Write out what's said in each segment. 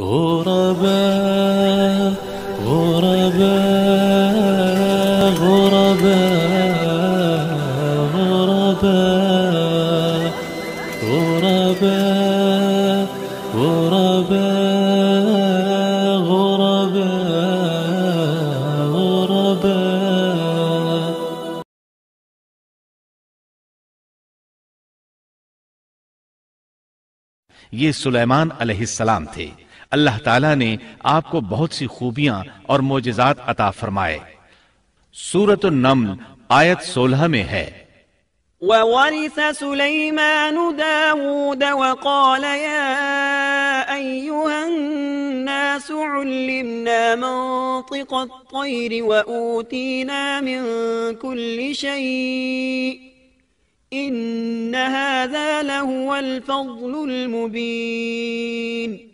غرباء غرباء غرباء غرباء غرباء غرباء غرباء غرباء یہ سلیمان علیہ السلام تھے تعالیٰ نے آپ کو بہت سی خوبیاں اور موجزات عطا فرمائے सूरत النمل آیت سولہ میں ہے وورث سليمان دَاوُودَ وقال يا أيها الناس علمنا منطق الطير وأوتينا من كل شيء إن هذا لهو الفضل المبين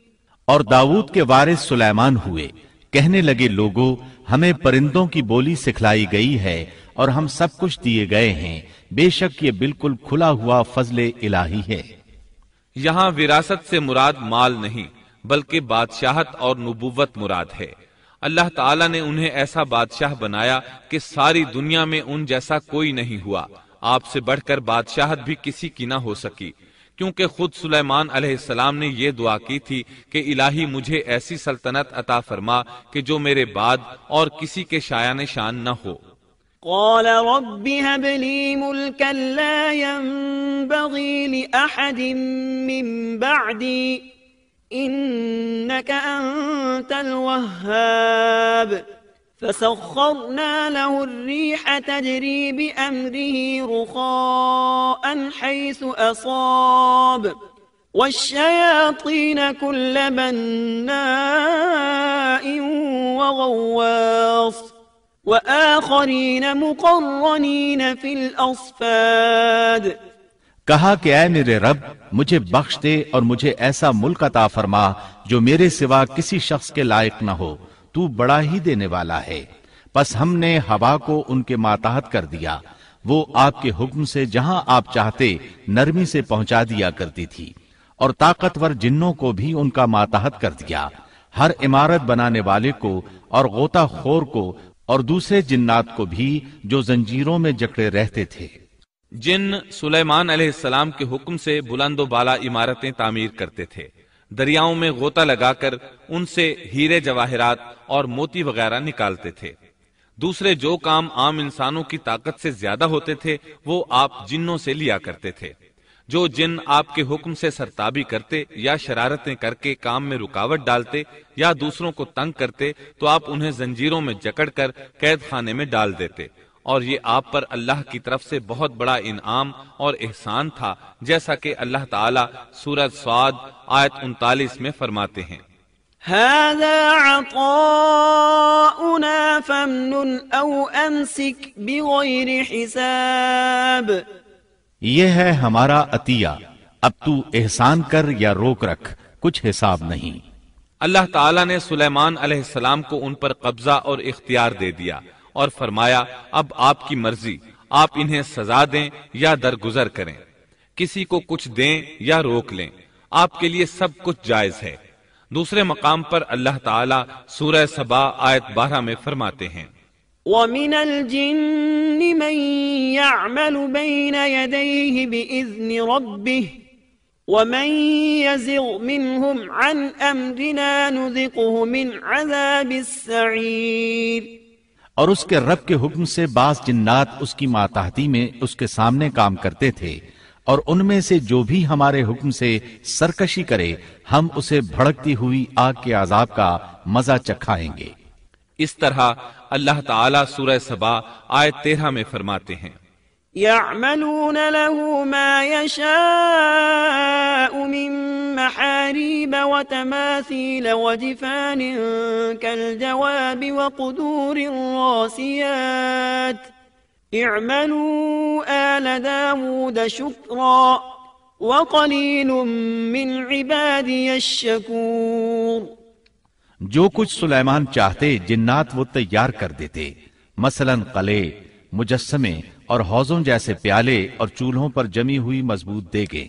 اور داود کے وارث سلیمان ہوئے کہنے لگے لوگوں ہمیں پرندوں کی بولی سکھلائی گئی ہے اور ہم سب کچھ دیے گئے ہیں بے شک یہ بالکل کھلا ہوا فضل الہی ہے یہاں وراثت سے مراد مال نہیں بلکہ بادشاہت اور نبوت مراد ہے اللہ تعالیٰ نے انہیں ایسا بادشاہ بنایا کہ ساری دنیا میں ان جیسا کوئی نہیں ہوا آپ سے بڑھ کر بادشاہت بھی کسی کی نہ ہو سکی کیونکہ خود سلیمان علیہ السلام نے یہ دعا کی تھی کہ الہی مجھے ایسی سلطنت عطا فرما کہ جو میرے بعد اور کسی کے شایان شان نہ ہو قال رب هب لي ملكا لا ينبغي لأحد من بعدي إنك أنت الوهاب فسخرنا له الريح تجري بأمره رخاء حيث أصاب والشياطين كل بناء وغواص وآخرين مقرنين في الأصفاد کہا کہ اے میرے رب مجھے بخش دے اور مجھے ایسا ملک عطا فرما جو میرے سوا کسی شخص کے لائق نہ ہو تو بڑا ہی دینے والا ہے بس ہم نے ہوا کو ان کے ماتحت کر دیا وہ آپ کے حکم سے جہاں آپ چاہتے نرمی سے پہنچا دیا کرتی تھی اور طاقتور جنوں کو بھی ان کا ماتحت کر دیا ہر عمارت بنانے والے کو اور غوطہ خور کو اور دوسرے جنات کو بھی جو زنجیروں میں جکڑے رہتے تھے جن سلیمان علیہ السلام کے حکم سے بلند و بالا عمارتیں تعمیر کرتے تھے دریاؤں میں غوطہ لگا کر ان سے ہیرے جواہرات اور موتی وغیرہ نکالتے تھے دوسرے جو کام عام انسانوں کی طاقت سے زیادہ ہوتے تھے وہ آپ جنوں سے لیا کرتے تھے جو جن آپ کے حکم سے سرتابی کرتے یا شرارتیں کر کے کام میں رکاوٹ ڈالتے یا دوسروں کو تنگ کرتے تو آپ انہیں زنجیروں میں جکڑ کر قید خانے میں ڈال دیتے اور یہ آپ پر اللہ کی طرف سے بہت بڑا انعام اور احسان تھا جیسا کہ اللہ تعالیٰ سورج سعد آیت انتالیس میں فرماتے ہیں یہ ہے ہمارا عطیہ اب تو احسان کر یا روک رکھ کچھ حساب نہیں اللہ تعالیٰ نے سلیمان علیہ السلام کو ان پر قبضہ اور اختیار دے دیا اور فرمایا اب آپ کی مرضی آپ انہیں سزا دیں یا درگزر کریں کسی کو کچھ دیں یا روک لیں آپ کے لیے سب کچھ جائز ہے دوسرے مقام پر اللہ تعالی سورہ سبا آیت بارہ میں فرماتے ہیں وَمِنَ الْجِنِّ مَنْ يَعْمَلُ بَيْنَ يَدَيْهِ بِإِذْنِ رَبِّهِ وَمَنْ يَزِغْ مِنْهُمْ عَنْ أَمْرِنَا نُذِقُهُ مِنْ عَذَابِ السَّعِيرِ اور اس کے رب کے حکم سے بعض جنات اس کی ماتحتی میں اس کے سامنے کام کرتے تھے اور ان میں سے جو بھی ہمارے حکم سے سرکشی کرے ہم اسے بھڑکتی ہوئی آگ کے عذاب کا مزہ چکھائیں گے اس طرح اللہ تعالی سورہ سبا آئے تیرہ میں فرماتے ہیں يعملون له ما يشاء من محاريب وتماثيل وجفان كالجواب وقدور الراسيات اعملوا آل داود شكرا وقليل من عبادي الشكور جو کچھ سلیمان چاہتے جنات وہ تیار کر دیتے مثلا قلے مجسمیں اور حوزوں جیسے پیالے اور چولہوں پر جمی ہوئی مضبوط دے گے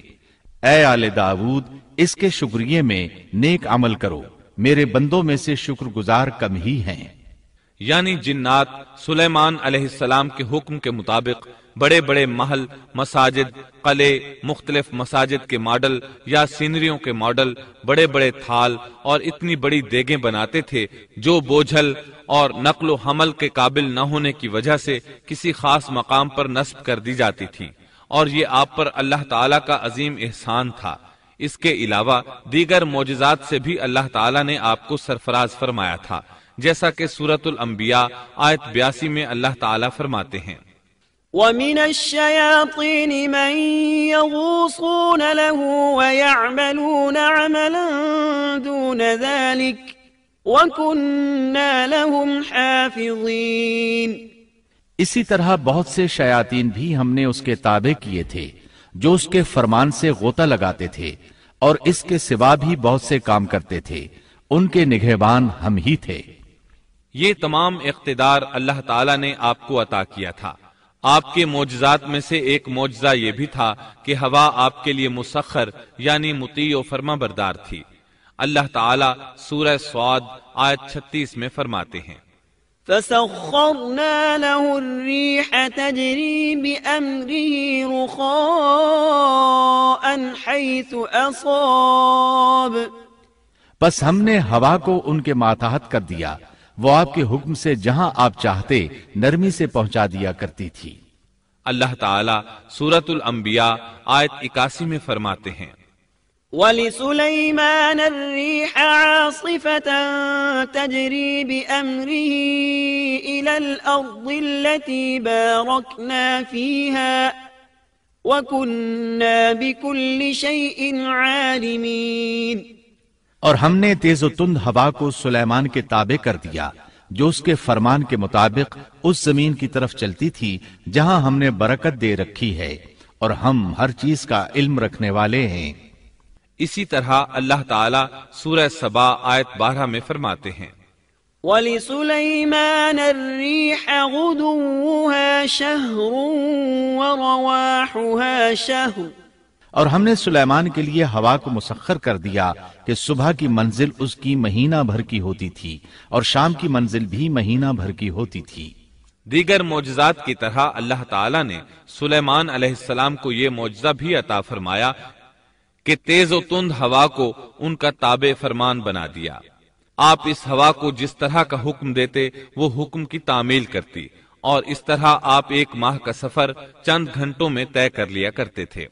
اے آل داود اس کے شکریہ میں نیک عمل کرو میرے بندوں میں سے شکر گزار کم ہی ہیں یعنی جنات سلیمان علیہ السلام کے حکم کے مطابق بڑے بڑے محل مساجد قلعے مختلف مساجد کے ماڈل یا سینریوں کے ماڈل بڑے بڑے تھال اور اتنی بڑی دیگیں بناتے تھے جو بوجھل اور نقل و حمل کے قابل نہ ہونے کی وجہ سے کسی خاص مقام پر نصب کر دی جاتی تھی اور یہ آپ پر اللہ تعالیٰ کا عظیم احسان تھا اس کے علاوہ دیگر معجزات سے بھی اللہ تعالیٰ نے آپ کو سرفراز فرمایا تھا جیسا کہ سورت الانبیاء آیت بیاسی میں اللہ تعالیٰ فرماتے ہیں ومن الشياطين من يغوصون له ويعملون عملا دون ذلك وكنا لهم حافظين اسی طرح بہت سے شیاطین بھی ہم نے اس کے تابع کیے تھے جو اس کے فرمان سے غوطہ لگاتے تھے اور اس کے سوا بھی بہت سے کام کرتے تھے ان کے نگہبان ہم ہی تھے یہ تمام اقتدار اللہ تعالی نے آپ کو عطا کیا تھا آپ کے معجزات میں سے ایک معجزہ یہ بھی تھا کہ ہوا آپ کے لیے مسخر یعنی متی و فرما بردار تھی اللہ تعالیٰ سورہ سواد آیت چھتیس میں فرماتے ہیں فسخرنا له بأمره رخاء پس ہم نے ہوا کو ان کے ماتحت کر دیا وہ آپ کے حکم سے جہاں آپ چاہتے نرمی سے پہنچا دیا کرتی تھی اللہ تعالی سورت الانبیاء آیت اکاسی میں فرماتے ہیں وَلِسُلَيْمَانَ الرِّيحَ عَاصِفَةً تَجْرِي بِأَمْرِهِ إِلَى الْأَرْضِ الَّتِي بَارَكْنَا فِيهَا وَكُنَّا بِكُلِّ شَيْءٍ عَالِمِينَ اور ہم نے تیز و تند ہوا کو سلیمان کے تابع کر دیا جو اس کے فرمان کے مطابق اس زمین کی طرف چلتی تھی جہاں ہم نے برکت دے رکھی ہے اور ہم ہر چیز کا علم رکھنے والے ہیں اسی طرح اللہ تعالی سورہ سبا آیت بارہ میں فرماتے ہیں وَلِسُلَيْمَانَ الرِّيحَ شَهْرٌ شَهْرٌ وَرَوَاحُهَا اور ہم نے سلیمان کے لیے ہوا کو مسخر کر دیا کہ صبح کی منزل اس کی مہینہ بھر کی ہوتی تھی اور شام کی منزل بھی مہینہ بھر کی ہوتی تھی دیگر معجزات کی طرح اللہ تعالیٰ نے سلیمان علیہ السلام کو یہ معجزہ بھی عطا فرمایا کہ تیز و تند ہوا کو ان کا تابع فرمان بنا دیا آپ اس ہوا کو جس طرح کا حکم دیتے وہ حکم کی تعمیل کرتی اور اس طرح آپ ایک ماہ کا سفر چند گھنٹوں میں طے کر لیا کرتے تھے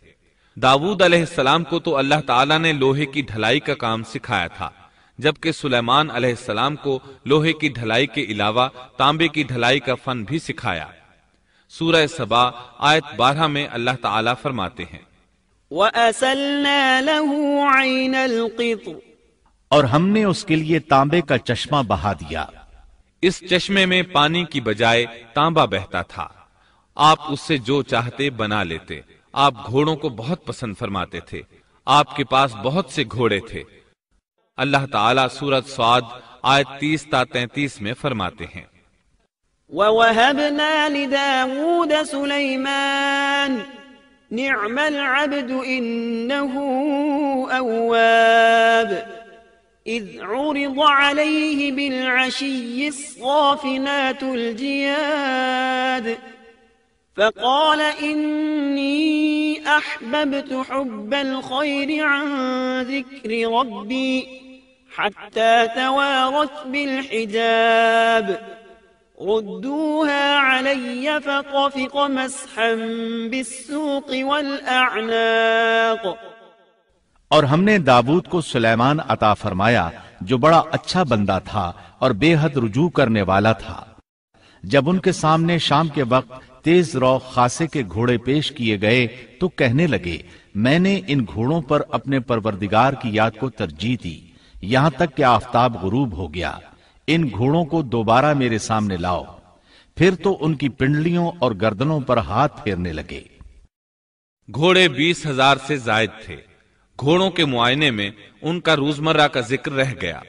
داود علیہ السلام کو تو اللہ تعالیٰ نے لوہے کی ڈھلائی کا کام سکھایا تھا جبکہ سلیمان علیہ السلام کو لوہے کی ڈھلائی کے علاوہ تانبے کی ڈھلائی کا فن بھی سکھایا سورہ سبا آیت بارہ میں اللہ تعالیٰ فرماتے ہیں اور ہم نے اس کے لیے تانبے کا چشمہ بہا دیا اس چشمے میں پانی کی بجائے تانبا بہتا تھا آپ اس سے جو چاہتے بنا لیتے آپ گھوڑوں کو بہت پسند فرماتے تھے آپ کے پاس بہت سے گھوڑے تھے اللہ تعالی سورت سواد آئے تیس تا تینتیس میں فرماتے ہیں الْجِيَادِ فقال إني أحببت حب الخير عن ذكر ربي حتى توارت بالحجاب ردوها علي فطفق مسحا بالسوق والأعناق اور ہم نے داود کو سلیمان عطا فرمایا جو بڑا اچھا بندہ تھا اور بے حد رجوع کرنے والا تھا جب ان کے سامنے شام کے وقت تیز رو خاصے کے گھوڑے پیش کیے گئے تو کہنے لگے میں نے ان گھوڑوں پر اپنے پروردگار کی یاد کو ترجیح دی یہاں تک کہ آفتاب غروب ہو گیا ان گھوڑوں کو دوبارہ میرے سامنے لاؤ پھر تو ان کی پنڈلیوں اور گردنوں پر ہاتھ پھیرنے لگے گھوڑے بیس ہزار سے زائد تھے گھوڑوں کے معائنے میں ان کا روزمرہ کا ذکر رہ گیا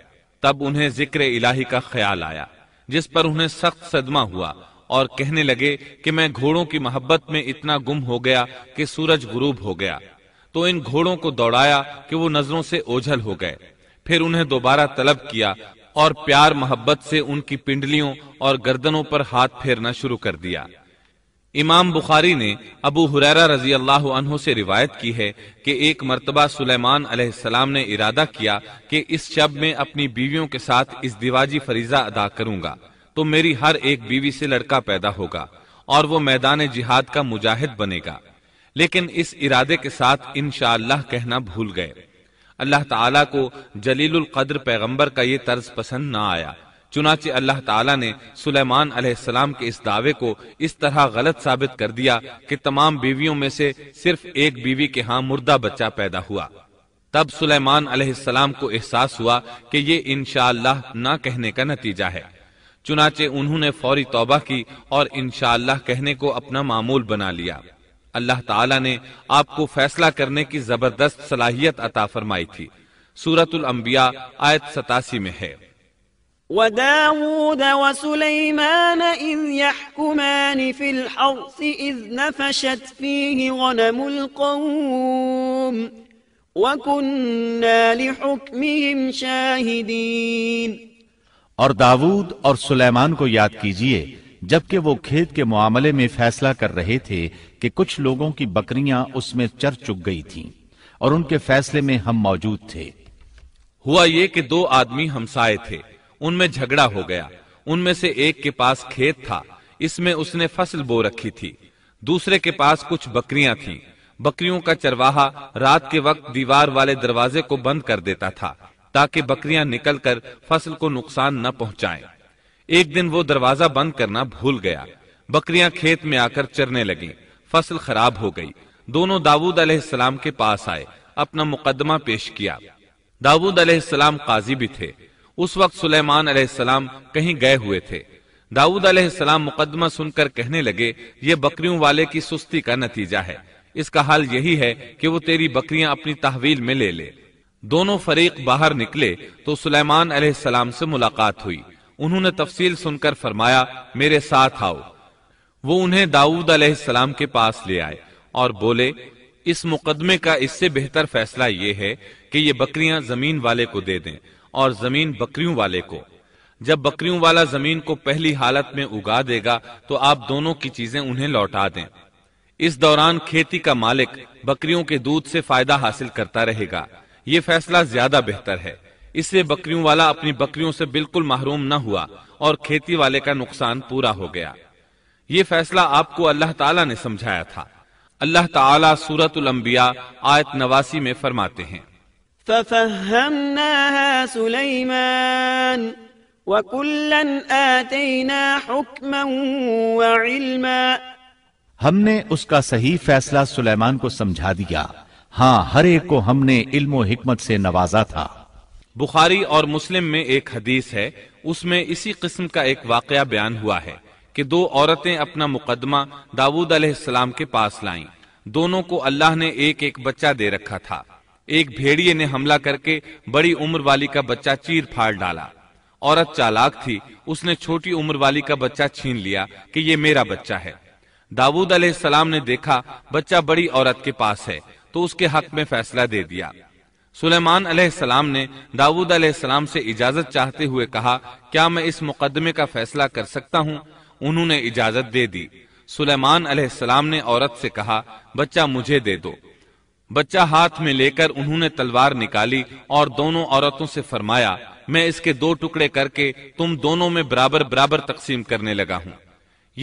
تب انہیں ذکر الہی کا خیال آیا جس پر انہیں سخت صدمہ ہوا اور کہنے لگے کہ میں گھوڑوں کی محبت میں اتنا گم ہو گیا کہ سورج غروب ہو گیا تو ان گھوڑوں کو دوڑایا کہ وہ نظروں سے اوجھل ہو گئے پھر انہیں دوبارہ طلب کیا اور پیار محبت سے ان کی پنڈلیوں اور گردنوں پر ہاتھ پھیرنا شروع کر دیا امام بخاری نے ابو حریرہ رضی اللہ عنہ سے روایت کی ہے کہ ایک مرتبہ سلیمان علیہ السلام نے ارادہ کیا کہ اس شب میں اپنی بیویوں کے ساتھ اس دیواجی فریضہ ادا کروں گا تو میری ہر ایک بیوی سے لڑکا پیدا ہوگا اور وہ میدان جہاد کا مجاہد بنے گا لیکن اس ارادے کے ساتھ انشاءاللہ کہنا بھول گئے اللہ تعالیٰ کو جلیل القدر پیغمبر کا یہ طرز پسند نہ آیا چنانچہ اللہ تعالیٰ نے سلیمان علیہ السلام کے اس دعوے کو اس طرح غلط ثابت کر دیا کہ تمام بیویوں میں سے صرف ایک بیوی کے ہاں مردہ بچہ پیدا ہوا تب سلیمان علیہ السلام کو احساس ہوا کہ یہ انشاءاللہ نہ کہنے کا نتیجہ ہے چنانچہ انہوں نے فوری توبہ کی اور انشاءاللہ کہنے کو اپنا معمول بنا لیا اللہ تعالیٰ نے آپ کو فیصلہ کرنے کی زبردست صلاحیت عطا فرمائی تھی سورت الانبیاء آیت ستاسی میں ہے وداود وسليمان إذ يحكمان في الحرث إذ نفشت فيه غنم القوم وكنا لحكمهم شاهدين اور داود اور سلیمان کو یاد کیجئے جبکہ وہ کھیت کے معاملے میں فیصلہ کر رہے تھے کہ کچھ لوگوں کی بکریاں اس میں چر چک گئی تھی اور ان کے فیصلے میں ہم موجود تھے ہوا یہ کہ دو آدمی ہمسائے تھے ان میں جھگڑا ہو گیا ان میں سے ایک کے پاس کھیت تھا اس میں اس نے فصل بو رکھی تھی دوسرے کے پاس کچھ بکریاں تھیں بکریوں کا چرواہا رات کے وقت دیوار والے دروازے کو بند کر دیتا تھا تاکہ بکریاں نکل کر فصل کو نقصان نہ پہنچائیں ایک دن وہ دروازہ بند کرنا بھول گیا بکریاں کھیت میں آ کر چرنے لگیں فصل خراب ہو گئی دونوں داود علیہ السلام کے پاس آئے اپنا مقدمہ پیش کیا داود علیہ السلام قاضی بھی تھے اس وقت سلیمان علیہ السلام کہیں گئے ہوئے تھے داود علیہ السلام مقدمہ سن کر کہنے لگے یہ بکریوں والے کی سستی کا نتیجہ ہے اس کا حال یہی ہے کہ وہ تیری بکریاں اپنی تحویل میں لے لے دونوں فریق باہر نکلے تو سلیمان علیہ السلام سے ملاقات ہوئی انہوں نے تفصیل سن کر فرمایا میرے ساتھ آؤ وہ انہیں داؤد علیہ السلام کے پاس لے آئے اور بولے اس اس مقدمے کا سے بہتر فیصلہ یہ یہ ہے کہ بکریاں زمین والے کو دے دیں اور زمین بکریوں والے کو جب بکریوں والا زمین کو پہلی حالت میں اگا دے گا تو آپ دونوں کی چیزیں انہیں لوٹا دیں اس دوران کھیتی کا مالک بکریوں کے دودھ سے فائدہ حاصل کرتا رہے گا یہ فیصلہ زیادہ بہتر ہے اس سے بکریوں والا اپنی بکریوں سے بالکل محروم نہ ہوا اور کھیتی والے کا نقصان پورا ہو گیا یہ فیصلہ آپ کو اللہ تعالیٰ نے سمجھایا تھا اللہ تعالیٰ سورت الانبیاء آیت نواسی میں فرماتے ہیں ففهمناها سلیمان وکلا آتینا حکما وعلما ہم نے اس کا صحیح فیصلہ سلیمان کو سمجھا دیا ہاں ہر ایک کو ہم نے علم و حکمت سے نوازا تھا بخاری اور مسلم میں ایک حدیث ہے اس میں اسی قسم کا ایک واقعہ بیان ہوا ہے کہ دو عورتیں اپنا مقدمہ داود علیہ السلام کے پاس لائیں دونوں کو اللہ نے ایک ایک بچہ دے رکھا تھا ایک بھیڑیے نے حملہ کر کے بڑی عمر والی کا بچہ چیر پھاڑ ڈالا عورت چالاک تھی اس نے چھوٹی عمر والی کا بچہ چھین لیا کہ یہ میرا بچہ ہے داود علیہ السلام نے دیکھا بچہ بڑی عورت کے پاس ہے تو اس کے حق میں فیصلہ دے دیا سلیمان علیہ السلام نے داود علیہ السلام سے اجازت چاہتے ہوئے کہا کیا میں اس مقدمے کا فیصلہ کر سکتا ہوں انہوں نے نے اجازت دے دی سلیمان علیہ السلام عورت سے کہا بچہ مجھے دے دو بچہ ہاتھ میں لے کر انہوں نے تلوار نکالی اور دونوں عورتوں سے فرمایا میں اس کے دو ٹکڑے کر کے تم دونوں میں برابر برابر تقسیم کرنے لگا ہوں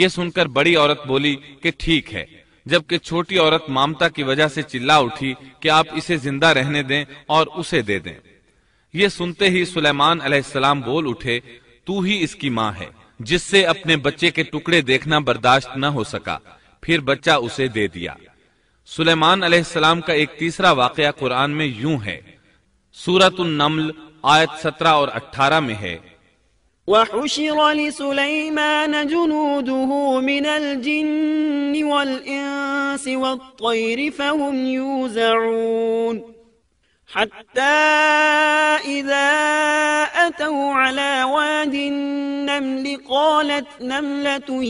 یہ سن کر بڑی عورت بولی کہ ٹھیک ہے جبکہ چھوٹی عورت مامتا کی وجہ سے چلا اٹھی کہ آپ اسے زندہ رہنے دیں اور اسے دے دیں یہ سنتے ہی سلیمان علیہ السلام بول اٹھے تو ہی اس کی ماں ہے جس سے اپنے بچے کے ٹکڑے دیکھنا برداشت نہ ہو سکا پھر بچہ اسے دے دیا سلیمان علیہ السلام کا ایک تیسرا واقعہ قرآن میں یوں ہے سورت النمل آیت سترہ اور اٹھارہ میں ہے وحشر لسليمان جنوده من الجن والإنس والطير فهم يوزعون حتى إذا أتوا على واد النمل قالت نملة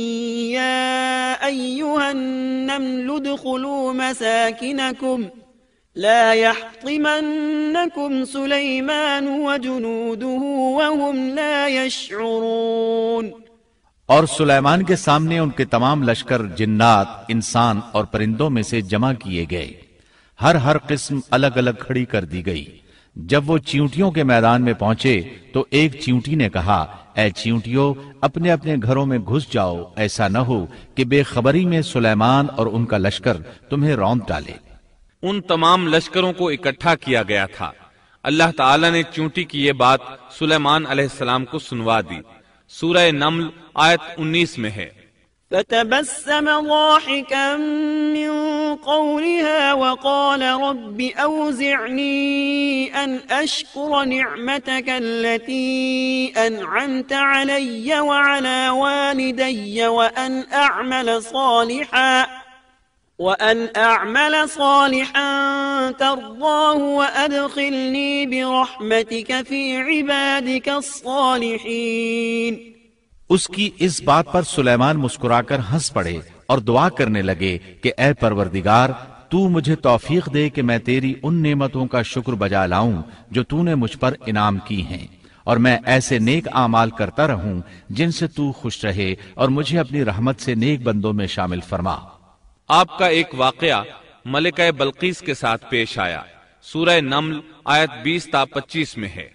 يا أيها النمل ادخلوا مساكنكم ۖ لا لا يحطمنكم سليمان وجنوده وهم يشعرون اور سلیمان کے سامنے ان کے تمام لشکر جنات انسان اور پرندوں میں سے جمع کیے گئے ہر ہر قسم الگ الگ کھڑی کر دی گئی جب وہ چیونٹیوں کے میدان میں پہنچے تو ایک چیونٹی نے کہا اے چیونٹیوں اپنے اپنے گھروں میں گھس جاؤ ایسا نہ ہو کہ بے خبری میں سلیمان اور ان کا لشکر تمہیں رونت ڈالے تمام لشکروں کو اکٹھا کیا گیا تھا اللہ تعالیٰ نے چونٹی کی یہ بات سلیمان علیہ السلام کو سنوا دی سورہ نمل آیت انیس میں ہے فتبسم ضاحكا من قولها وقال رب أوزعني أن أشكر نعمتك التي أنعمت علي وعلى والدي وأن أعمل صالحاً اس کی اس بات پر سلیمان مسکرا کر ہنس پڑے اور دعا کرنے لگے کہ اے پروردگار تو مجھے توفیق دے کہ میں تیری ان نعمتوں کا شکر بجا لاؤں جو تو نے مجھ پر انعام کی ہیں اور میں ایسے نیک اعمال کرتا رہوں جن سے تو خوش رہے اور مجھے اپنی رحمت سے نیک بندوں میں شامل فرما آپ کا ایک واقعہ ملکہ بلقیس کے ساتھ پیش آیا سورہ نمل آیت بیس تا پچیس میں ہے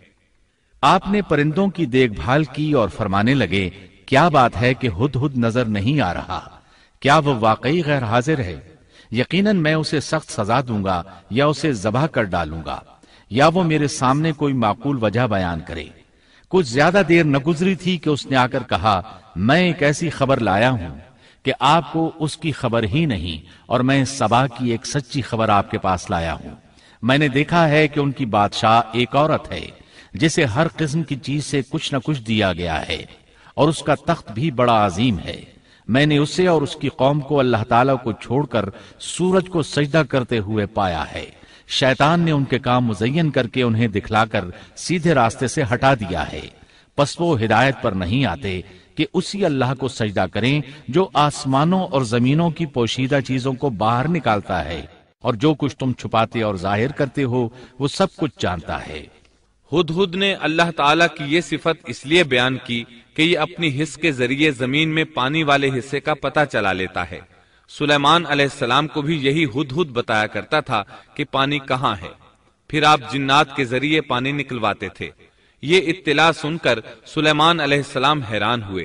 آپ نے پرندوں کی دیکھ بھال کی اور فرمانے لگے کیا بات ہے کہ ہد ہد نظر نہیں آ رہا کیا وہ واقعی غیر حاضر ہے یقیناً میں اسے سخت سزا دوں گا یا اسے ذبح کر ڈالوں گا یا وہ میرے سامنے کوئی معقول وجہ بیان کرے کچھ زیادہ دیر نہ گزری تھی کہ اس نے آ کر کہا میں ایک ایسی خبر لایا ہوں کہ آپ کو اس کی خبر ہی نہیں اور میں سبا کی ایک سچی خبر آپ کے پاس لایا ہوں میں نے دیکھا ہے کہ ان کی بادشاہ ایک عورت ہے جسے ہر قسم کی چیز سے کچھ نہ کچھ دیا گیا ہے اور اس کا تخت بھی بڑا عظیم ہے میں نے اسے اور اس کی قوم کو اللہ تعالیٰ کو چھوڑ کر سورج کو سجدہ کرتے ہوئے پایا ہے شیطان نے ان کے کام مزین کر کے انہیں دکھلا کر سیدھے راستے سے ہٹا دیا ہے پس وہ ہدایت پر نہیں آتے کہ اسی اللہ کو سجدہ کریں جو آسمانوں اور زمینوں کی پوشیدہ چیزوں کو باہر نکالتا ہے اور جو کچھ تم چھپاتے اور ظاہر کرتے ہو وہ سب کچھ جانتا ہے ہد نے اللہ تعالیٰ کی یہ صفت اس لیے بیان کی کہ یہ اپنی حص کے ذریعے زمین میں پانی والے حصے کا پتہ چلا لیتا ہے سلیمان علیہ السلام کو بھی یہی ہد بتایا کرتا تھا کہ پانی کہاں ہے پھر آپ جنات کے ذریعے پانی نکلواتے تھے یہ اطلاع سن کر سلیمان علیہ السلام حیران ہوئے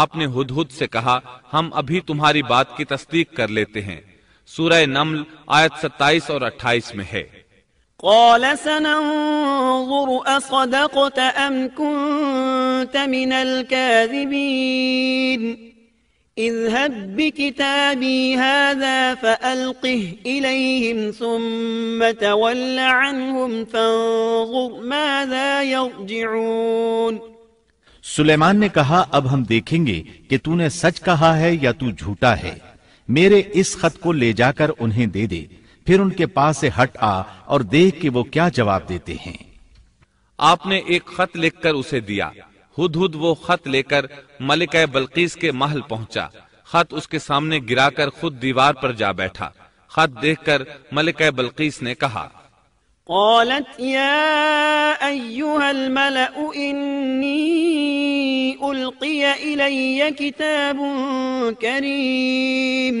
آپ نے ہد ہد سے کہا ہم ابھی تمہاری بات کی تصدیق کر لیتے ہیں سورہ نمل آیت ستائیس اور اٹھائیس میں ہے قال سننظر من اذهب بكتابي هذا فألقه إليهم ثم تول عنهم فانظر ماذا يرجعون سلیمان نے کہا اب ہم دیکھیں گے کہ نے سچ کہا ہے یا تو جھوٹا ہے میرے اس خط کو لے جا کر انہیں دے دے پھر ان کے پاس سے ہٹ آ اور دیکھ کہ وہ کیا جواب دیتے ہیں آپ نے ایک خط لکھ کر اسے دیا ہد ہد وہ خط لے کر ملکہ بلقیس کے محل پہنچا خط اس کے سامنے گرا کر خود دیوار پر جا بیٹھا خط دیکھ کر ملکہ بلقیس نے کہا قالت الملأ کتاب کریم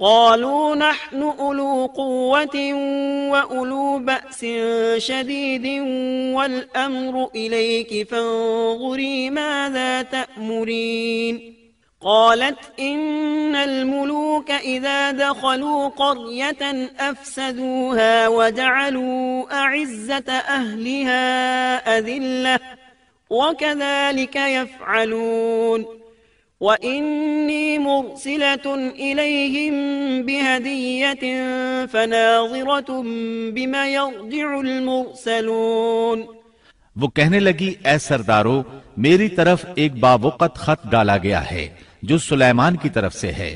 قالوا نحن أولو قوة وأولو بأس شديد والأمر إليك فانظري ماذا تأمرين قالت إن الملوك إذا دخلوا قرية أفسدوها وجعلوا أعزة أهلها أذلة وكذلك يفعلون وَإِنِّي مُرْسِلَةٌ إِلَيْهِمْ بِهَدِيَّةٍ فَنَاظِرَةٌ بِمَا يَرْدِعُ الْمُرْسَلُونَ وہ کہنے لگی اے سردارو میری طرف ایک باوقت خط ڈالا گیا ہے جو سلیمان کی طرف سے ہے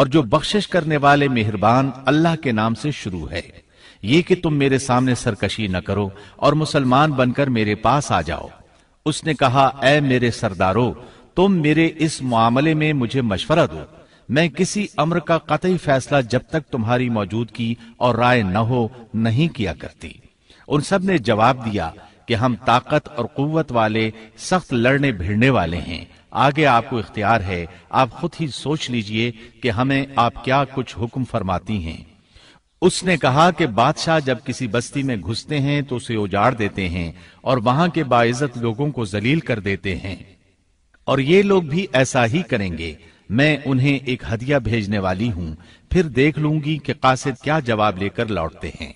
اور جو بخشش کرنے والے مہربان اللہ کے نام سے شروع ہے یہ کہ تم میرے سامنے سرکشی نہ کرو اور مسلمان بن کر میرے پاس آ جاؤ اس نے کہا اے میرے سردارو تم میرے اس معاملے میں مجھے مشورہ دو میں کسی امر کا قطعی فیصلہ جب تک تمہاری موجودگی اور رائے نہ ہو نہیں کیا کرتی ان سب نے جواب دیا کہ ہم طاقت اور قوت والے سخت لڑنے بھیڑنے والے ہیں آگے آپ کو اختیار ہے آپ خود ہی سوچ لیجئے کہ ہمیں آپ کیا کچھ حکم فرماتی ہیں اس نے کہا کہ بادشاہ جب کسی بستی میں گھستے ہیں تو اسے اجاڑ دیتے ہیں اور وہاں کے باعزت لوگوں کو ذلیل کر دیتے ہیں اور یہ لوگ بھی ایسا ہی کریں گے میں انہیں ایک ہدیہ بھیجنے والی ہوں پھر دیکھ لوں گی کہ قاصد کیا جواب لے کر لوٹتے ہیں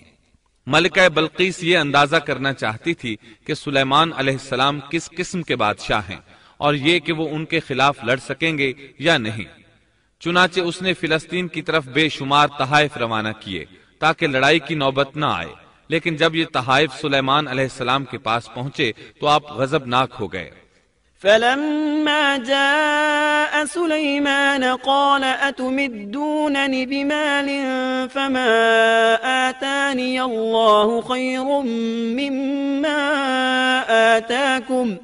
ملکہ بلقیس یہ اندازہ کرنا چاہتی تھی کہ سلیمان علیہ السلام کس قسم کے بادشاہ ہیں اور یہ کہ وہ ان کے خلاف لڑ سکیں گے یا نہیں چنانچہ اس نے فلسطین کی طرف بے شمار تحائف روانہ کیے تاکہ لڑائی کی نوبت نہ آئے لیکن جب یہ تحائف سلیمان علیہ السلام کے پاس پہنچے تو آپ غذب ناک ہو گئے فلما جاء سليمان قال أتمدونني بمال فما آتاني الله خير مما آتاكم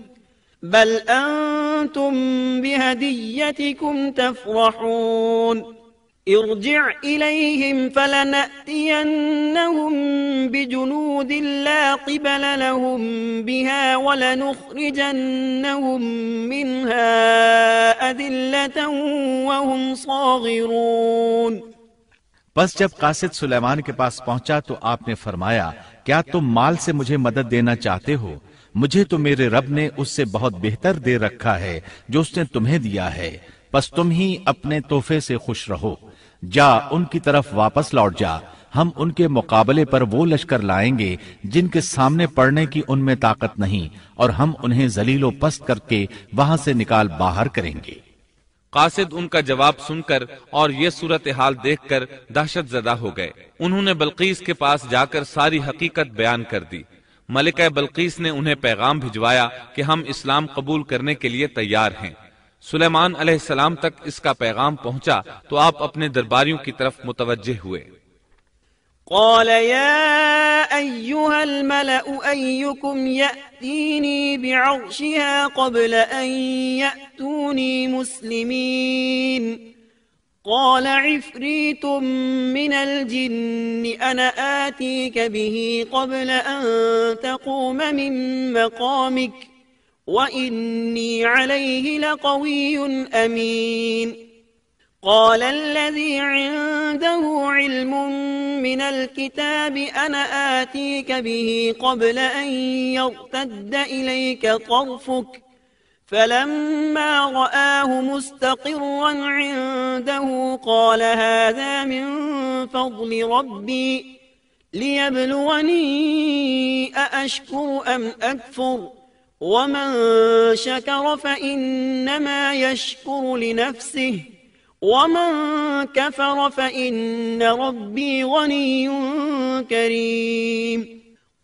بل أنتم بهديتكم تفرحون ارجع إليهم فلنأتينهم بجنود لا قبل لهم بها ولنخرجنهم منها أذلة وهم صاغرون پس جب قاسد سلیمان کے پاس پہنچا تو آپ نے فرمایا کیا تم مال سے مجھے مدد دینا چاہتے ہو مجھے تو میرے رب نے اس سے بہت بہتر دے رکھا ہے جو اس نے تمہیں دیا ہے پس تم ہی اپنے تحفے سے خوش رہو جا ان کی طرف واپس لوٹ جا ہم ان کے مقابلے پر وہ لشکر لائیں گے جن کے سامنے پڑنے کی ان میں طاقت نہیں اور ہم انہیں زلیل و پست کر کے وہاں سے نکال باہر کریں گے قاصد ان کا جواب سن کر اور یہ صورتحال دیکھ کر دہشت زدہ ہو گئے انہوں نے بلقیس کے پاس جا کر ساری حقیقت بیان کر دی ملکہ بلقیس نے انہیں پیغام بھجوایا کہ ہم اسلام قبول کرنے کے لیے تیار ہیں سلیمان علیہ السلام تک اس کا پیغام پہنچا تو آپ اپنے درباریوں کی طرف متوجہ ہوئے قال قال يا بعرشها قبل قبل مسلمين عفريت من الجن به تقوم من مقامك وإني عليه لقوي أمين قال الذي عنده علم من الكتاب أنا آتيك به قبل أن يرتد إليك طرفك فلما رآه مستقرا عنده قال هذا من فضل ربي ليبلوني أأشكر أم أكفر ومن ومن شكر فإنما يشكر لنفسه كفر فإن ربي غني كريم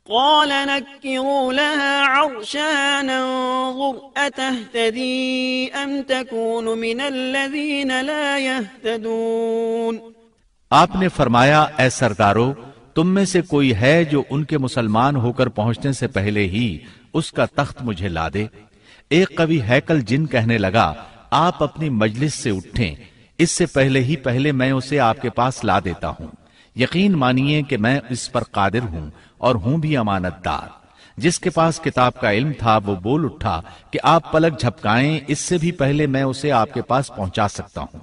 قال نكروا لها عرشا ننظر أتهتدي أم تكون من الذين لا يهتدون آپ نے فرمایا اے سردارو تم میں سے کوئی ہے جو ان کے مسلمان ہو کر پہنچنے سے پہلے ہی اس کا تخت مجھے لا دے ایک قوی ہیکل جن کہنے لگا آپ اپنی مجلس سے اٹھیں اس سے پہلے ہی پہلے میں اسے آپ کے پاس لا دیتا ہوں یقین مانیے کہ میں اس پر قادر ہوں اور ہوں بھی امانت دار جس کے پاس کتاب کا علم تھا وہ بول اٹھا کہ آپ پلک جھپکائیں اس سے بھی پہلے میں اسے آپ کے پاس پہنچا سکتا ہوں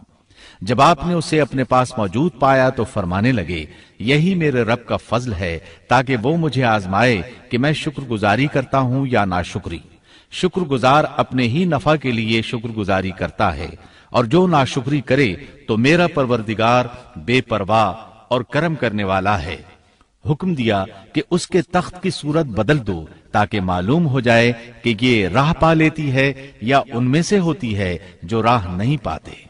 جب آپ نے اسے اپنے پاس موجود پایا تو فرمانے لگے یہی میرے رب کا فضل ہے تاکہ وہ مجھے آزمائے کہ میں شکر گزاری کرتا ہوں یا ناشکری شکر گزار اپنے ہی نفع کے لیے شکر گزاری کرتا ہے اور جو ناشکری کرے تو میرا پروردگار بے پرواہ اور کرم کرنے والا ہے حکم دیا کہ اس کے تخت کی صورت بدل دو تاکہ معلوم ہو جائے کہ یہ راہ پا لیتی ہے یا ان میں سے ہوتی ہے جو راہ نہیں پاتے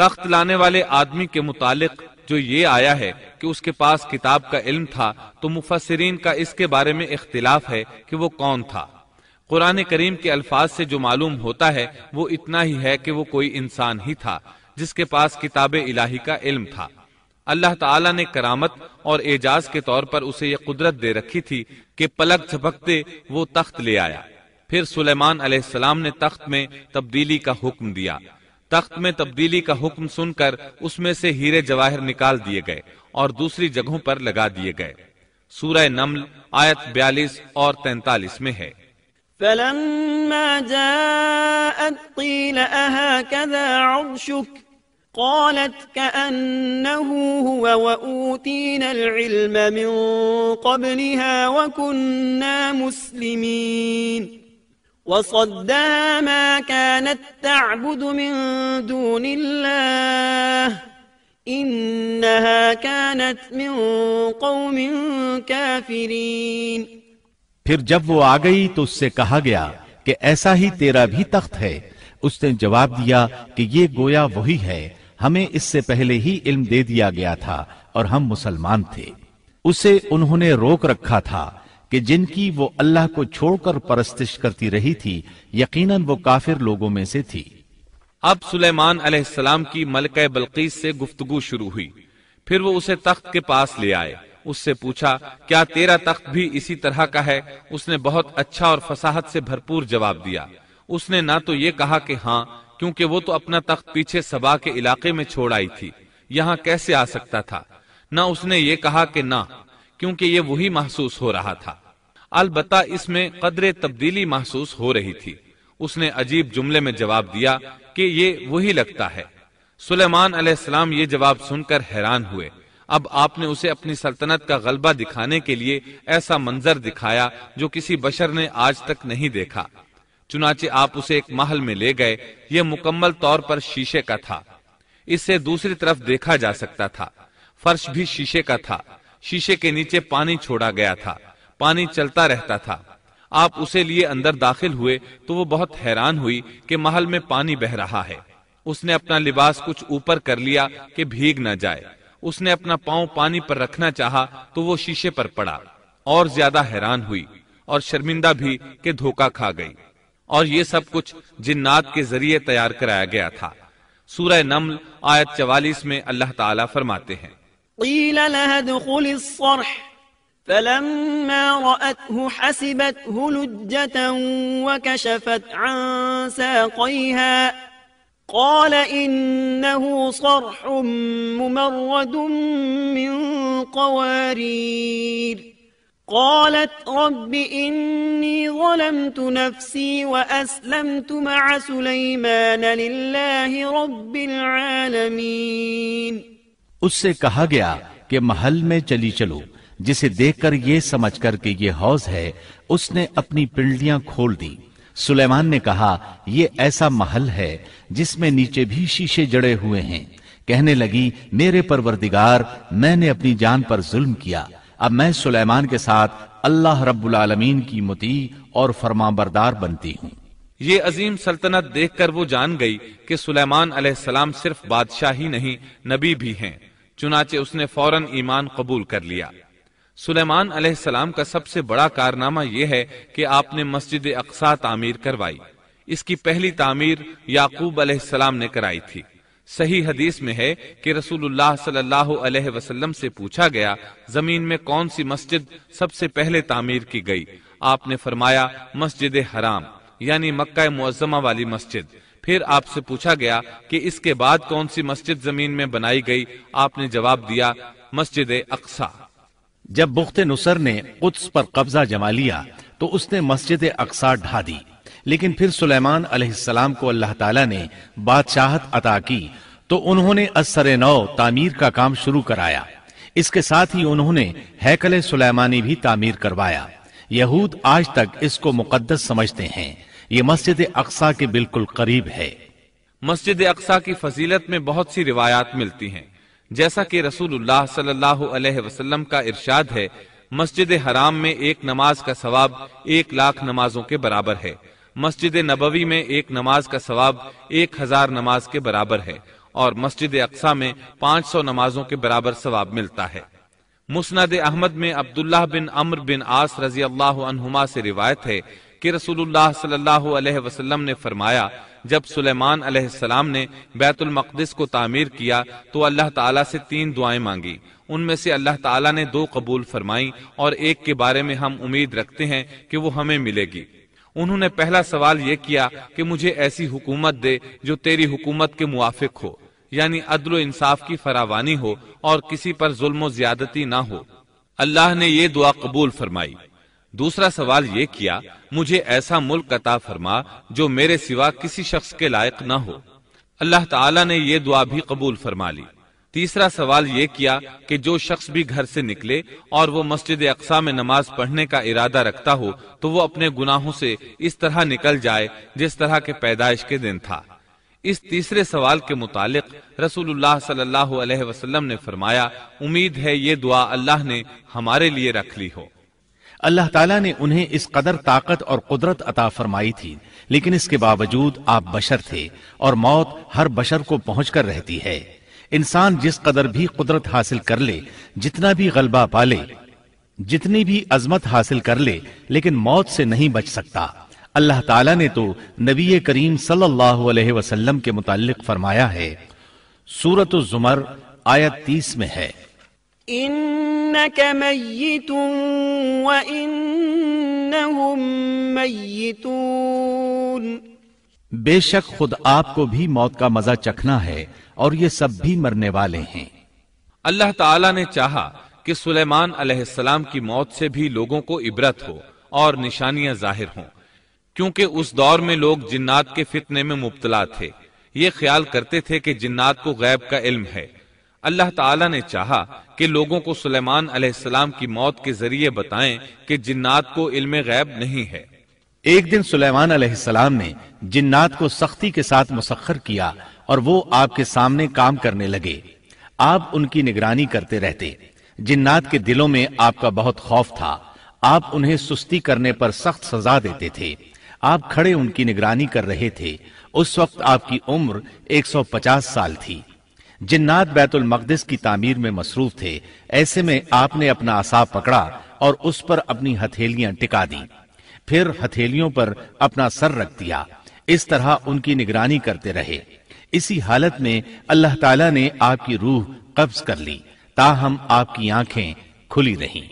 تخت لانے والے آدمی کے متعلق جو یہ آیا ہے کہ اس کے پاس کتاب کا علم تھا تو مفسرین کا اس کے بارے میں اختلاف ہے کہ وہ کون تھا قرآن کریم کے الفاظ سے جو معلوم ہوتا ہے وہ اتنا ہی ہے کہ وہ کوئی انسان ہی تھا جس کے پاس کتاب الہی کا علم تھا اللہ تعالیٰ نے کرامت اور اعجاز کے طور پر اسے یہ قدرت دے رکھی تھی کہ پلک جھپکتے وہ تخت لے آیا پھر سلیمان علیہ السلام نے تخت میں تبدیلی کا حکم دیا تخت میں تبدیلی کا حکم سن کر اس میں سے ہیرے جواہر نکال دیے گئے اور دوسری جگہوں پر لگا دیے گئے سورہ نمل آیت بیالیس اور تینتالیس میں ہے العلم من قبلها وکنا مسلمین وصدها ما كانت كانت تعبد من من دون الله إنها قوم كافرين پھر جب وہ آ گئی تو اس سے کہا گیا کہ ایسا ہی تیرا بھی تخت ہے اس نے جواب دیا کہ یہ گویا وہی ہے ہمیں اس سے پہلے ہی علم دے دیا گیا تھا اور ہم مسلمان تھے اسے انہوں نے روک رکھا تھا کہ جن کی وہ اللہ کو چھوڑ کر پرستش کرتی رہی تھی یقیناً وہ کافر لوگوں میں سے تھی اب سلیمان علیہ السلام کی ملکہ بلقیس سے گفتگو شروع ہوئی پھر وہ اسے تخت کے پاس لے آئے اس سے پوچھا کیا تیرا تخت بھی اسی طرح کا ہے اس نے بہت اچھا اور فصاحت سے بھرپور جواب دیا اس نے نہ تو یہ کہا کہ ہاں کیونکہ وہ تو اپنا تخت پیچھے سبا کے علاقے میں چھوڑ آئی تھی یہاں کیسے آ سکتا تھا نہ اس نے یہ کہا کہ نہ کیونکہ یہ وہی محسوس ہو رہا تھا البتہ اس میں قدر تبدیلی محسوس ہو رہی تھی اس نے عجیب جملے میں جواب دیا کہ یہ وہی لگتا ہے سلیمان علیہ السلام یہ جواب سن کر حیران ہوئے اب آپ نے اسے اپنی سلطنت کا غلبہ دکھانے کے لیے ایسا منظر دکھایا جو کسی بشر نے آج تک نہیں دیکھا چنانچہ آپ اسے ایک محل میں لے گئے یہ مکمل طور پر شیشے کا تھا اس سے دوسری طرف دیکھا جا سکتا تھا فرش بھی شیشے کا تھا شیشے کے نیچے پانی چھوڑا گیا تھا پانی چلتا رہتا تھا آپ اسے لیے اندر داخل ہوئے تو وہ بہت حیران ہوئی کہ محل میں پانی بہ رہا ہے اس نے اپنا لباس کچھ اوپر کر لیا کہ بھیگ نہ جائے اس نے اپنا پاؤں پانی پر رکھنا چاہا تو وہ شیشے پر پڑا اور زیادہ حیران ہوئی اور شرمندہ بھی کہ دھوکا کھا گئی اور یہ سب کچھ جنات کے ذریعے تیار کرایا گیا تھا سورہ نمل آیت چوالیس میں اللہ تعالی فرماتے ہیں قيل لها ادخل الصرح فلما رأته حسبته لجة وكشفت عن ساقيها قال إنه صرح ممرد من قوارير قالت رب إني ظلمت نفسي وأسلمت مع سليمان لله رب العالمين اس سے کہا گیا کہ محل میں چلی چلو جسے دیکھ کر یہ سمجھ کر کہ یہ حوض ہے اس نے اپنی پنڈیاں کھول دی سلیمان نے کہا یہ ایسا محل ہے جس میں نیچے بھی شیشے جڑے ہوئے ہیں کہنے لگی میرے پروردگار میں نے اپنی جان پر ظلم کیا اب میں سلیمان کے ساتھ اللہ رب العالمین کی متی اور فرما بردار بنتی ہوں یہ عظیم سلطنت دیکھ کر وہ جان گئی کہ سلیمان علیہ السلام صرف بادشاہ ہی نہیں نبی بھی ہیں چنانچہ اس نے فوراً ایمان قبول کر لیا سلیمان علیہ السلام کا سب سے بڑا کارنامہ یہ ہے کہ آپ نے مسجد اقسا تعمیر کروائی اس کی پہلی تعمیر یعقوب علیہ السلام نے کرائی تھی صحیح حدیث میں ہے کہ رسول اللہ صلی اللہ علیہ وسلم سے پوچھا گیا زمین میں کون سی مسجد سب سے پہلے تعمیر کی گئی آپ نے فرمایا مسجد حرام یعنی مکہ معظمہ والی مسجد پھر آپ سے پوچھا گیا کہ اس کے بعد کون سی مسجد زمین میں بنائی گئی آپ نے جواب دیا مسجد اقسا جب بخت نصر نے قدس پر قبضہ جما لیا تو اس نے مسجد اقسا ڈھا دی لیکن پھر سلیمان علیہ السلام کو اللہ تعالیٰ نے بادشاہت عطا کی تو انہوں نے از سر نو تعمیر کا کام شروع کرایا اس کے ساتھ ہی انہوں نے ہیکل سلیمانی بھی تعمیر کروایا یہود آج تک اس کو مقدس سمجھتے ہیں یہ مسجد اقسا کے بالکل قریب ہے مسجد اقسا کی فضیلت میں بہت سی روایات ملتی ہیں جیسا کہ رسول اللہ صلی اللہ علیہ وسلم کا ارشاد ہے مسجد حرام میں ایک نماز کا ثواب ایک لاکھ نمازوں کے برابر ہے مسجد نبوی میں ایک نماز کا ثواب ایک ہزار نماز کے برابر ہے اور مسجد اقسا میں پانچ سو نمازوں کے برابر ثواب ملتا ہے مسند احمد میں عبداللہ بن بن رضی اللہ عنہما سے روایت ہے کہ رسول اللہ صلی اللہ علیہ وسلم نے فرمایا جب سلیمان علیہ السلام نے بیت المقدس کو تعمیر کیا تو اللہ تعالیٰ سے تین دعائیں مانگی ان میں سے اللہ تعالیٰ نے دو قبول فرمائیں اور ایک کے بارے میں ہم امید رکھتے ہیں کہ وہ ہمیں ملے گی انہوں نے پہلا سوال یہ کیا کہ مجھے ایسی حکومت دے جو تیری حکومت کے موافق ہو یعنی عدل و انصاف کی فراوانی ہو اور کسی پر ظلم و زیادتی نہ ہو اللہ نے یہ دعا قبول فرمائی دوسرا سوال یہ کیا مجھے ایسا ملک عطا فرما جو میرے سوا کسی شخص کے لائق نہ ہو اللہ تعالیٰ نے یہ دعا بھی قبول فرما لی تیسرا سوال یہ کیا کہ جو شخص بھی گھر سے نکلے اور وہ مسجد اقسا میں نماز پڑھنے کا ارادہ رکھتا ہو تو وہ اپنے گناہوں سے اس طرح نکل جائے جس طرح کے پیدائش کے دن تھا اس تیسرے سوال کے متعلق رسول اللہ صلی اللہ علیہ وسلم نے فرمایا امید ہے یہ دعا اللہ نے ہمارے لیے رکھ لی ہو اللہ تعالیٰ نے انہیں اس قدر طاقت اور قدرت عطا فرمائی تھی لیکن اس کے باوجود آپ بشر تھے اور موت ہر بشر کو پہنچ کر رہتی ہے انسان جس قدر بھی قدرت حاصل کر لے جتنا بھی غلبہ پالے جتنی بھی عظمت حاصل کر لے لیکن موت سے نہیں بچ سکتا اللہ تعالیٰ نے تو نبی کریم صلی اللہ علیہ وسلم کے متعلق فرمایا ہے سورت الزمر آیت تیس میں ہے بے شک خود آپ کو بھی موت کا مزہ چکھنا ہے اور یہ سب بھی مرنے والے ہیں اللہ تعالیٰ نے چاہا کہ سلیمان علیہ السلام کی موت سے بھی لوگوں کو عبرت ہو اور نشانیاں ظاہر ہوں کیونکہ اس دور میں لوگ جنات کے فتنے میں مبتلا تھے یہ خیال کرتے تھے کہ جنات کو غیب کا علم ہے اللہ تعالیٰ نے چاہا کہ لوگوں کو سلیمان علیہ السلام کی موت کے ذریعے بتائیں کہ جنات کو علم غیب نہیں ہے ایک دن سلیمان علیہ السلام نے جنات کو سختی کے ساتھ مسخر کیا اور وہ آپ کے سامنے کام کرنے لگے آپ ان کی نگرانی کرتے رہتے جنات کے دلوں میں آپ کا بہت خوف تھا آپ انہیں سستی کرنے پر سخت سزا دیتے تھے آپ کھڑے ان کی نگرانی کر رہے تھے اس وقت آپ کی عمر ایک سو پچاس سال تھی جنات بیت المقدس کی تعمیر میں مصروف تھے ایسے میں آپ نے اپنا اصاب پکڑا اور اس پر اپنی ہتھیلیاں ٹکا دی پھر ہتھیلیوں پر اپنا سر رکھ دیا اس طرح ان کی نگرانی کرتے رہے اسی حالت میں اللہ تعالیٰ نے آپ کی روح قبض کر لی تاہم آپ کی آنکھیں کھلی رہیں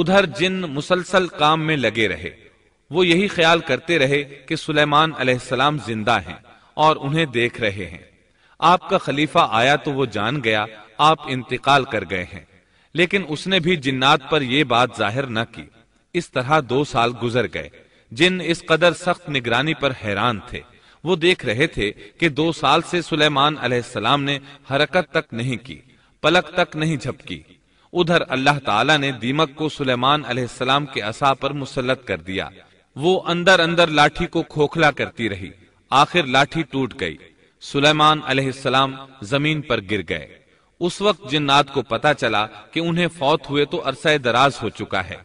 ادھر جن مسلسل کام میں لگے رہے وہ یہی خیال کرتے رہے کہ سلیمان علیہ السلام زندہ ہیں اور انہیں دیکھ رہے ہیں آپ کا خلیفہ آیا تو وہ جان گیا آپ انتقال کر گئے ہیں لیکن اس نے بھی جنات پر یہ بات ظاہر نہ کی اس طرح دو سال گزر گئے جن اس قدر سخت نگرانی پر حیران تھے وہ دیکھ رہے تھے کہ دو سال سے سلیمان علیہ السلام نے حرکت تک نہیں کی پلک تک نہیں جھپکی ادھر اللہ تعالی نے دیمک کو سلیمان علیہ السلام کے اصا پر مسلط کر دیا وہ اندر اندر لاٹھی کو کھوکھلا کرتی رہی آخر لاٹھی ٹوٹ گئی سلیمان علیہ السلام زمین پر گر گئے اس وقت جنات کو پتا چلا کہ انہیں فوت ہوئے تو عرصہ دراز ہو چکا ہے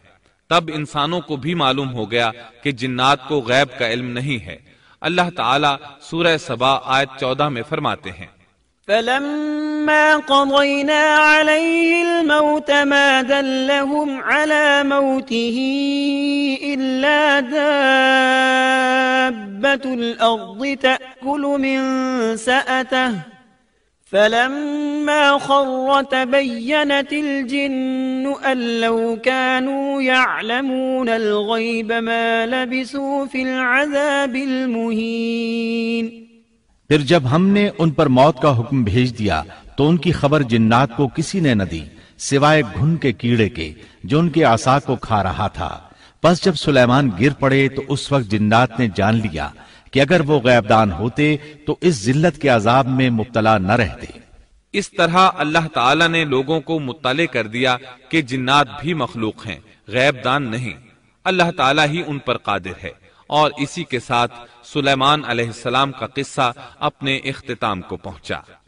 تب انسانوں کو بھی معلوم ہو گیا کہ جنات کو غیب کا علم نہیں ہے اللہ تعالیٰ سورہ سبا آیت چودہ میں فرماتے ہیں فلم فلما قضينا عليه الموت ما دلهم على موته إلا دابة الأرض تأكل من سأته فلما خر تبينت الجن أن لو كانوا يعلمون الغيب ما لبثوا في العذاب المهين جب ہم نے ان پر موت کا حکم بھیج دیا تو ان کی خبر جنات کو کسی نے نہ دی سوائے گھن کے کیڑے کے جو ان کے آسا کو کھا رہا تھا پس جب سلیمان گر پڑے تو اس وقت جنات نے جان لیا کہ اگر وہ غیب دان ہوتے تو اس ذلت کے عذاب میں مبتلا نہ رہتے اس طرح اللہ تعالی نے لوگوں کو مطلع کر دیا کہ جنات بھی مخلوق ہیں غیب دان نہیں اللہ تعالی ہی ان پر قادر ہے اور اسی کے ساتھ سلیمان علیہ السلام کا قصہ اپنے اختتام کو پہنچا